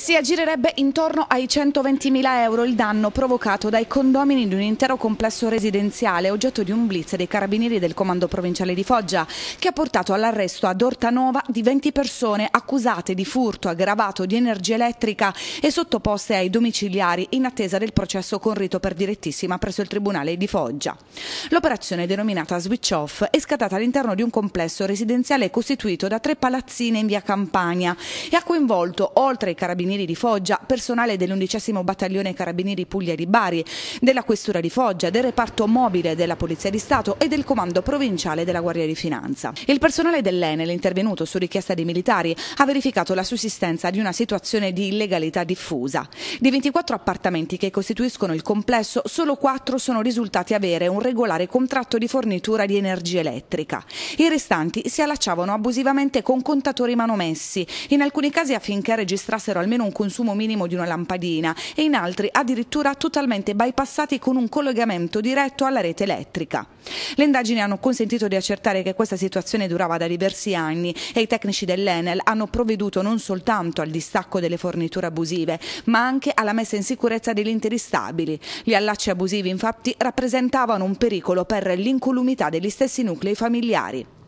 si aggirerebbe intorno ai 120.000 euro il danno provocato dai condomini di un intero complesso residenziale oggetto di un blitz dei carabinieri del comando provinciale di Foggia che ha portato all'arresto ad Ortanova di 20 persone accusate di furto aggravato di energia elettrica e sottoposte ai domiciliari in attesa del processo con rito per direttissima presso il Tribunale di Foggia. L'operazione denominata Switch Off è scattata all'interno di un complesso residenziale costituito da tre palazzine in via Campania e ha coinvolto oltre ai carabinieri Carabinieri di Foggia, personale dell'undicesimo Battaglione Carabinieri Puglia di Bari, della Questura di Foggia, del reparto mobile della Polizia di Stato e del Comando Provinciale della Guardia di Finanza. Il personale dell'Enel, intervenuto su richiesta dei militari, ha verificato la sussistenza di una situazione di illegalità diffusa. Di 24 appartamenti che costituiscono il complesso, solo 4 sono risultati avere un regolare contratto di fornitura di energia elettrica. I restanti si allacciavano abusivamente con contatori manomessi, in alcuni casi affinché registrassero almeno almeno un consumo minimo di una lampadina e in altri addirittura totalmente bypassati con un collegamento diretto alla rete elettrica. Le indagini hanno consentito di accertare che questa situazione durava da diversi anni e i tecnici dell'Enel hanno provveduto non soltanto al distacco delle forniture abusive, ma anche alla messa in sicurezza degli interi stabili. Gli allacci abusivi infatti rappresentavano un pericolo per l'incolumità degli stessi nuclei familiari.